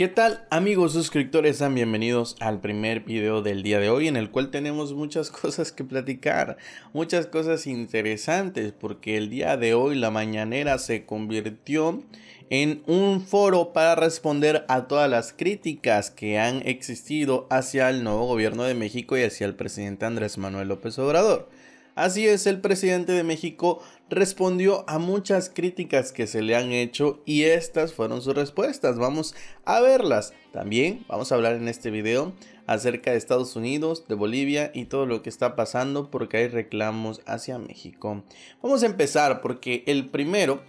¿Qué tal amigos suscriptores? Sean bienvenidos al primer video del día de hoy en el cual tenemos muchas cosas que platicar, muchas cosas interesantes porque el día de hoy la mañanera se convirtió en un foro para responder a todas las críticas que han existido hacia el nuevo gobierno de México y hacia el presidente Andrés Manuel López Obrador. Así es, el presidente de México respondió a muchas críticas que se le han hecho y estas fueron sus respuestas. Vamos a verlas. También vamos a hablar en este video acerca de Estados Unidos, de Bolivia y todo lo que está pasando porque hay reclamos hacia México. Vamos a empezar porque el primero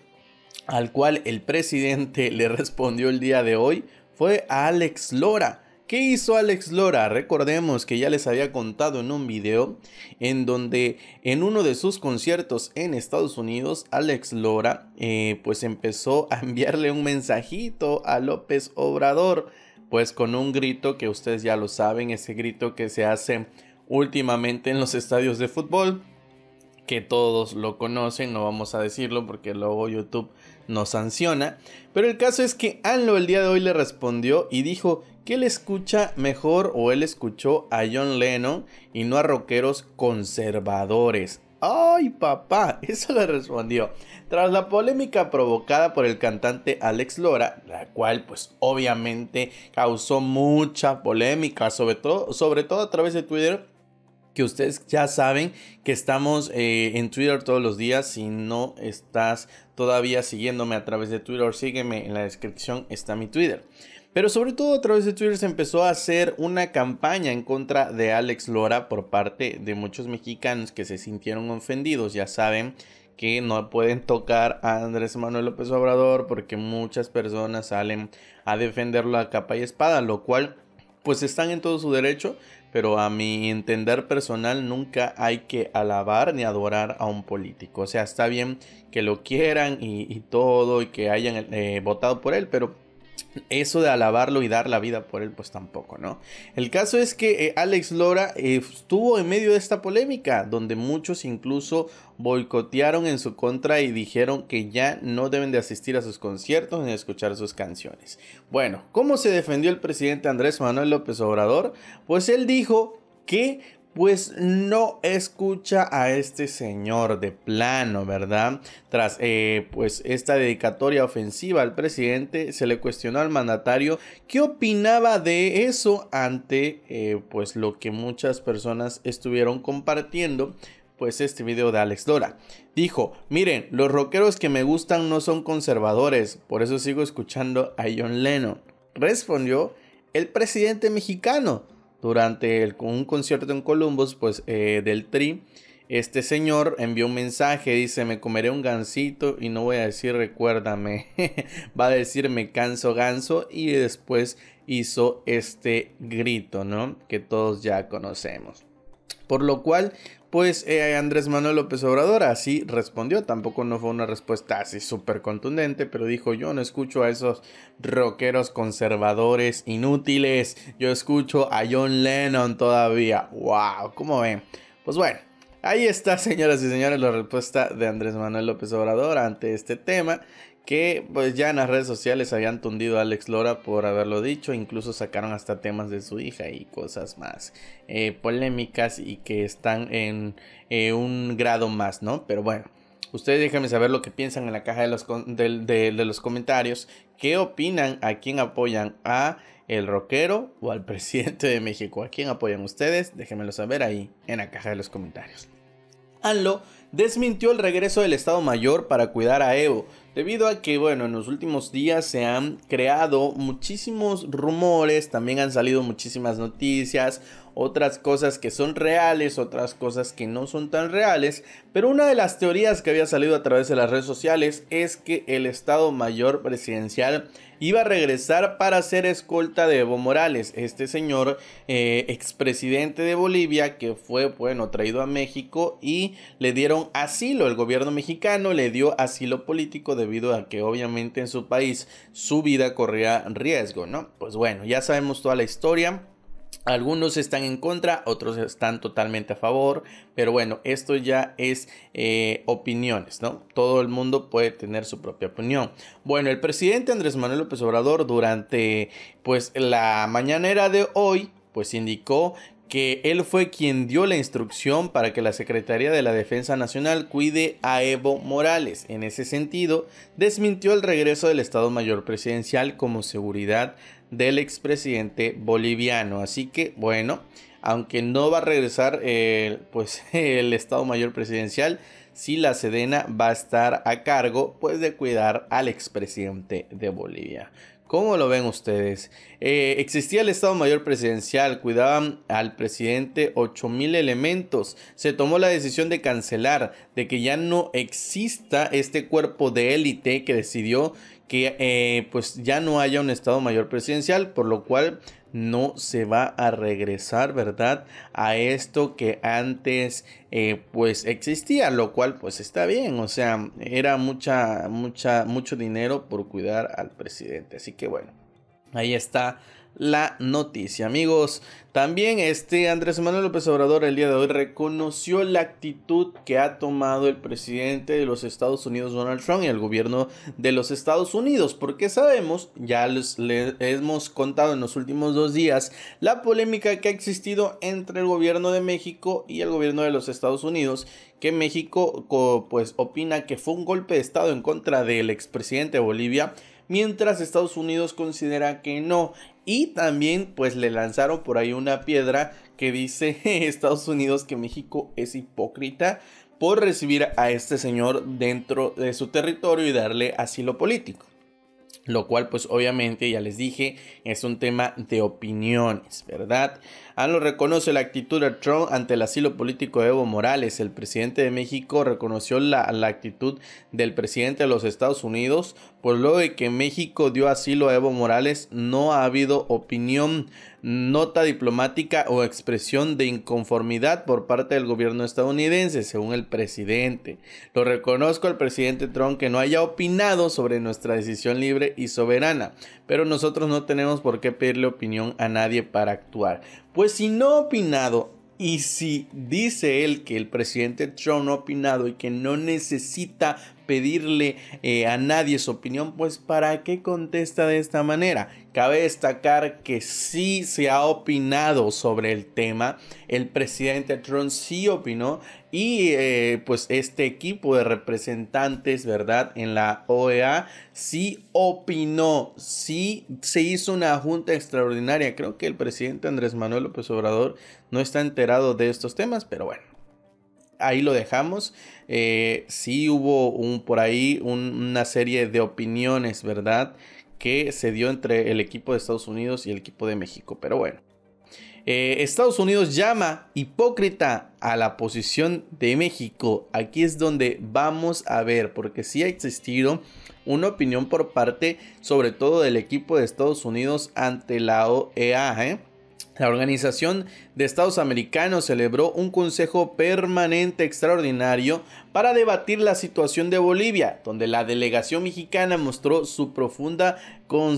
al cual el presidente le respondió el día de hoy fue a Alex Lora ¿Qué hizo Alex Lora? Recordemos que ya les había contado en un video en donde en uno de sus conciertos en Estados Unidos, Alex Lora eh, pues empezó a enviarle un mensajito a López Obrador, pues con un grito que ustedes ya lo saben, ese grito que se hace últimamente en los estadios de fútbol, que todos lo conocen, no vamos a decirlo porque luego YouTube nos sanciona. Pero el caso es que Anlo el día de hoy le respondió y dijo que él escucha mejor o él escuchó a John Lennon y no a rockeros conservadores. ¡Ay, papá! Eso le respondió. Tras la polémica provocada por el cantante Alex Lora, la cual pues obviamente causó mucha polémica, sobre todo, sobre todo a través de Twitter, que ustedes ya saben que estamos eh, en Twitter todos los días. Si no estás todavía siguiéndome a través de Twitter, sígueme en la descripción, está mi Twitter. Pero sobre todo a través de Twitter se empezó a hacer una campaña en contra de Alex Lora por parte de muchos mexicanos que se sintieron ofendidos, ya saben que no pueden tocar a Andrés Manuel López Obrador porque muchas personas salen a defenderlo a capa y espada, lo cual pues están en todo su derecho, pero a mi entender personal nunca hay que alabar ni adorar a un político. O sea, está bien que lo quieran y, todo y que hayan eh, votado por él, pero eso de alabarlo y dar la vida por él, pues tampoco, ¿no? El caso es que eh, Alex Lora eh, estuvo en medio de esta polémica, donde muchos incluso boicotearon en su contra y dijeron que ya no deben de asistir a sus conciertos ni escuchar sus canciones. Bueno, ¿cómo se defendió el presidente Andrés Manuel López Obrador? Pues él dijo que pues no escucha a este señor de plano, ¿verdad? Tras eh, pues esta dedicatoria ofensiva al presidente, se le cuestionó al mandatario qué opinaba de eso ante eh, pues lo que muchas personas estuvieron compartiendo pues este video de Alex Dora. Dijo, miren, los rockeros que me gustan no son conservadores, por eso sigo escuchando a John Lennon. Respondió el presidente mexicano durante un concierto en Columbus, pues eh, del Tri, este señor envió un mensaje, dice, me comeré un gansito y no voy a decir recuérdame, va a decir me canso ganso y después hizo este grito, ¿no? Que todos ya conocemos. Por lo cual, pues eh, Andrés Manuel López Obrador así respondió, tampoco no fue una respuesta así súper contundente, pero dijo yo no escucho a esos rockeros conservadores inútiles, yo escucho a John Lennon todavía, wow, ¿cómo ven? Pues bueno, ahí está señoras y señores la respuesta de Andrés Manuel López Obrador ante este tema que pues ya en las redes sociales habían tundido a Alex Lora por haberlo dicho, incluso sacaron hasta temas de su hija y cosas más eh, polémicas y que están en eh, un grado más, ¿no? Pero bueno, ustedes déjenme saber lo que piensan en la caja de los, los comentarios, qué opinan, a quién apoyan, a el rockero o al presidente de México, a quién apoyan ustedes, déjenmelo saber ahí en la caja de los comentarios. Anlo desmintió el regreso del Estado Mayor para cuidar a Evo, Debido a que, bueno, en los últimos días se han creado muchísimos rumores, también han salido muchísimas noticias, otras cosas que son reales, otras cosas que no son tan reales, pero una de las teorías que había salido a través de las redes sociales es que el Estado Mayor Presidencial iba a regresar para ser escolta de Evo Morales, este señor eh, expresidente de Bolivia que fue, bueno, traído a México y le dieron asilo, el gobierno mexicano le dio asilo político debido a que obviamente en su país su vida corría riesgo, ¿no? Pues bueno, ya sabemos toda la historia. Algunos están en contra, otros están totalmente a favor, pero bueno, esto ya es eh, opiniones, ¿no? Todo el mundo puede tener su propia opinión. Bueno, el presidente Andrés Manuel López Obrador durante pues la mañanera de hoy, pues indicó que él fue quien dio la instrucción para que la Secretaría de la Defensa Nacional cuide a Evo Morales. En ese sentido, desmintió el regreso del Estado Mayor Presidencial como seguridad del expresidente boliviano. Así que bueno, aunque no va a regresar eh, pues, el Estado Mayor Presidencial, si la Sedena va a estar a cargo pues, de cuidar al expresidente de Bolivia. ¿Cómo lo ven ustedes? Eh, existía el Estado Mayor Presidencial, cuidaban al presidente 8.000 elementos. Se tomó la decisión de cancelar, de que ya no exista este cuerpo de élite que decidió que eh, pues ya no haya un Estado Mayor Presidencial, por lo cual no se va a regresar, ¿verdad? A esto que antes eh, pues existía, lo cual pues está bien, o sea, era mucha, mucha, mucho dinero por cuidar al presidente, así que bueno, ahí está la noticia. Amigos, también este Andrés Manuel López Obrador el día de hoy reconoció la actitud que ha tomado el presidente de los Estados Unidos Donald Trump y el gobierno de los Estados Unidos, porque sabemos, ya les, hemos contado en los últimos dos días, la polémica que ha existido entre el gobierno de México y el gobierno de los Estados Unidos, que México pues opina que fue un golpe de Estado en contra del expresidente de Bolivia, mientras Estados Unidos considera que no. Y también pues le lanzaron por ahí una piedra que dice Estados Unidos que México es hipócrita por recibir a este señor dentro de su territorio y darle asilo político lo cual pues obviamente ya les dije es un tema de opiniones, ¿verdad? Ah, lo reconoce la actitud de Trump ante el asilo político de Evo Morales. El presidente de México reconoció la, la actitud del presidente de los Estados Unidos, por pues, lo de que México dio asilo a Evo Morales no ha habido opinión, nota diplomática o expresión de inconformidad por parte del gobierno estadounidense, según el presidente. Lo reconozco al presidente Trump que no haya opinado sobre nuestra decisión libre y soberana, pero nosotros no tenemos por qué pedirle opinión a nadie para actuar. Pues si no ha opinado y si dice él que el presidente Trump no ha opinado y que no necesita pedirle eh, a nadie su opinión, pues ¿para qué contesta de esta manera? Cabe destacar que sí se ha opinado sobre el tema, el presidente Trump sí opinó y eh, pues este equipo de representantes, ¿verdad? En la OEA sí opinó, sí se hizo una junta extraordinaria. Creo que el presidente Andrés Manuel López Obrador no está enterado de estos temas, pero bueno ahí lo dejamos. Eh, sí hubo un, por ahí una serie de opiniones, ¿verdad? Que se dio entre el equipo de Estados Unidos y el equipo de México. Pero bueno. Eh, Estados Unidos llama hipócrita a la posición de México. Aquí es donde vamos a ver, porque sí ha existido una opinión por parte, sobre todo del equipo de Estados Unidos ante la OEA. ¿eh? La Organización de Estados Americanos celebró un Consejo Permanente Extraordinario para debatir la situación de Bolivia, donde la delegación mexicana mostró su profunda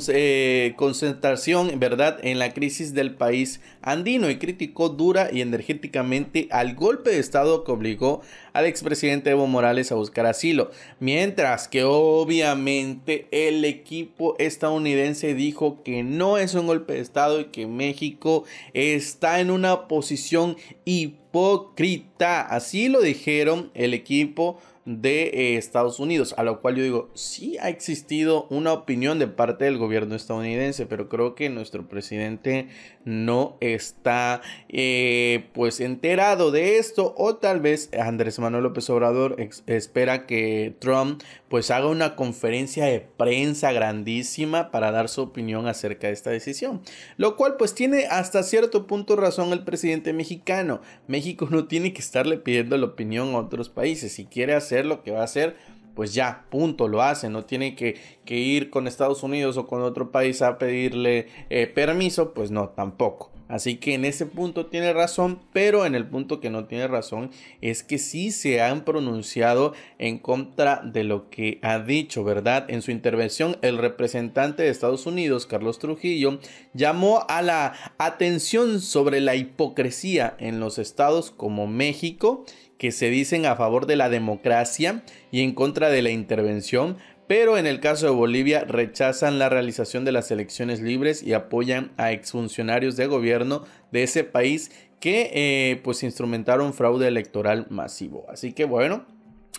eh, concentración ¿verdad? en la crisis del país andino y criticó dura y energéticamente al golpe de Estado que obligó al expresidente Evo Morales a buscar asilo. Mientras que obviamente el equipo estadounidense dijo que no es un golpe de Estado y que México está en una posición hipócrita. Así lo dijeron el equipo de eh, Estados Unidos, a lo cual yo digo, sí ha existido una opinión de parte del gobierno estadounidense, pero creo que nuestro presidente no está eh, pues enterado de esto o tal vez Andrés Manuel López Obrador espera que Trump pues haga una conferencia de prensa grandísima para dar su opinión acerca de esta decisión, lo cual pues tiene hasta cierto punto razón el presidente mexicano. México no tiene que estarle pidiendo la opinión a otros países si quiere hacer lo que va a hacer, pues ya, punto, lo hace. No tiene que, ir con Estados Unidos o con otro país a pedirle eh, permiso, pues no, tampoco. Así que en ese punto tiene razón, pero en el punto que no tiene razón es que sí se han pronunciado en contra de lo que ha dicho, ¿verdad? En su intervención, el representante de Estados Unidos, Carlos Trujillo, llamó a la atención sobre la hipocresía en los estados como México que se dicen a favor de la democracia y en contra de la intervención, pero en el caso de Bolivia rechazan la realización de las elecciones libres y apoyan a exfuncionarios de gobierno de ese país que eh, pues instrumentaron fraude electoral masivo. Así que bueno,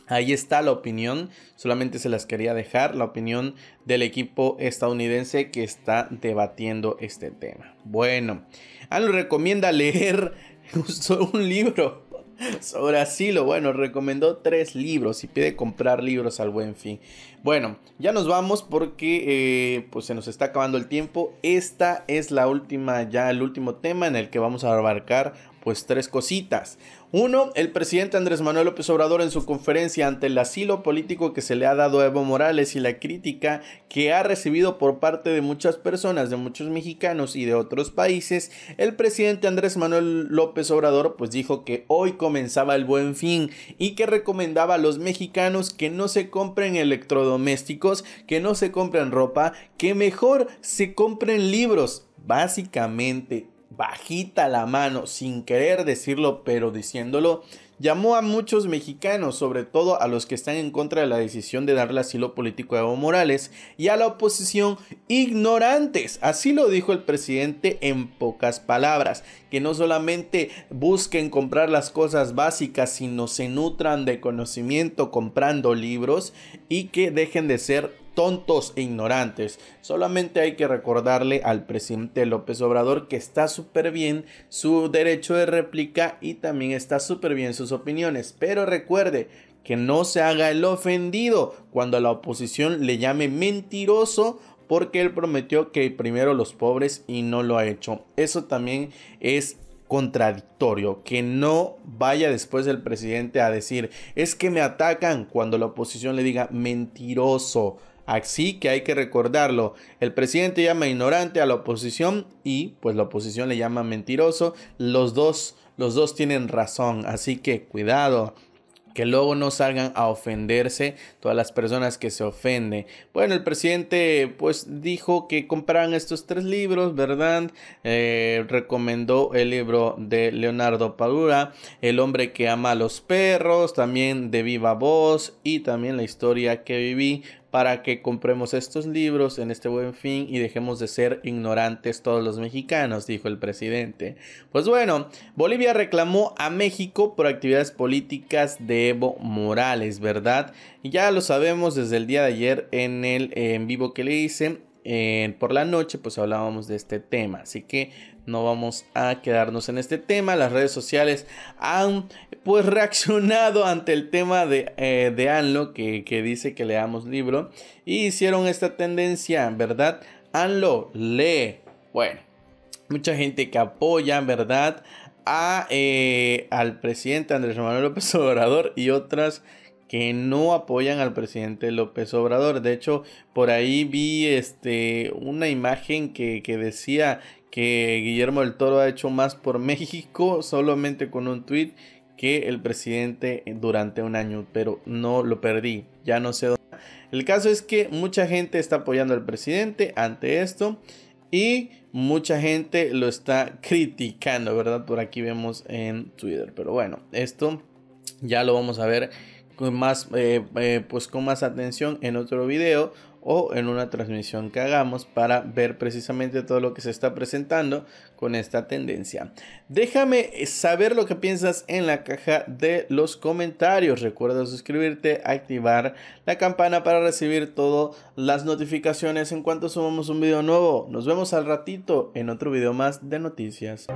Ahí está la opinión, solamente se las quería dejar, la opinión del equipo estadounidense que está debatiendo este tema. Bueno, Alu recomienda leer un libro sobre lo bueno, recomendó tres libros y pide comprar libros al buen fin. Bueno, ya nos vamos porque eh, pues se nos está acabando el tiempo. Esta es la última, ya el último tema en el que vamos a abarcar pues tres cositas. Uno, el presidente Andrés Manuel López Obrador en su conferencia ante el asilo político que se le ha dado a Evo Morales y la crítica que ha recibido por parte de muchas personas, de muchos mexicanos y de otros países, el presidente Andrés Manuel López Obrador pues dijo que hoy comenzaba el buen fin y que recomendaba a los mexicanos que no se compren electrodomésticos, que no se compren ropa, que mejor se compren libros. Básicamente bajita la mano, sin querer decirlo, pero diciéndolo, llamó a muchos mexicanos, sobre todo a los que están en contra de la decisión de darle asilo político a Evo Morales y a la oposición ignorantes. Así lo dijo el presidente en pocas palabras, que no solamente busquen comprar las cosas básicas, sino se nutran de conocimiento comprando libros y que dejen de ser tontos e ignorantes. Solamente hay que recordarle al presidente López Obrador que está súper bien su derecho de réplica y también está súper bien sus opiniones. Pero recuerde que no se haga el ofendido cuando la oposición le llame mentiroso porque él prometió que primero los pobres y no lo ha hecho. Eso también es contradictorio, que no vaya después el presidente a decir, es que me atacan cuando la oposición le diga mentiroso. Así que hay que recordarlo. El presidente llama ignorante a la oposición y pues la oposición le llama mentiroso. Los dos, los dos tienen razón. Así que cuidado que luego no salgan a ofenderse todas las personas que se ofenden. Bueno, el presidente pues dijo que compraran estos tres libros, ¿verdad? Eh, recomendó el libro de Leonardo Padura, El hombre que ama a los perros, también de viva voz y también la historia que viví para que compremos estos libros en este buen fin y dejemos de ser ignorantes todos los mexicanos, dijo el presidente. Pues bueno, Bolivia reclamó a México por actividades políticas de Evo Morales, ¿verdad? Y ya lo sabemos desde el día de ayer en el en vivo que le hice por la noche pues hablábamos de este tema. Así que no vamos a quedarnos en este tema. Las redes sociales han pues reaccionado ante el tema de, eh, de Anlo que, dice que leamos libro. Y hicieron esta tendencia, ¿verdad? Anlo, lee. Bueno, mucha gente que apoya, ¿verdad? A, eh, al presidente Andrés Manuel López Obrador y otras que no apoyan al presidente López Obrador. De hecho, por ahí vi este, una imagen que, que decía que Guillermo del Toro ha hecho más por México solamente con un tuit que el presidente durante un año, pero no lo perdí, ya no sé dónde. El caso es que mucha gente está apoyando al presidente ante esto y mucha gente lo está criticando, ¿verdad? Por aquí vemos en Twitter, pero bueno, esto ya lo vamos a ver con más, eh, eh, pues con más atención en otro video o en una transmisión que hagamos para ver precisamente todo lo que se está presentando con esta tendencia. Déjame saber lo que piensas en la caja de los comentarios. Recuerda suscribirte, activar la campana para recibir todas las notificaciones en cuanto subamos un video nuevo. Nos vemos al ratito en otro video más de noticias.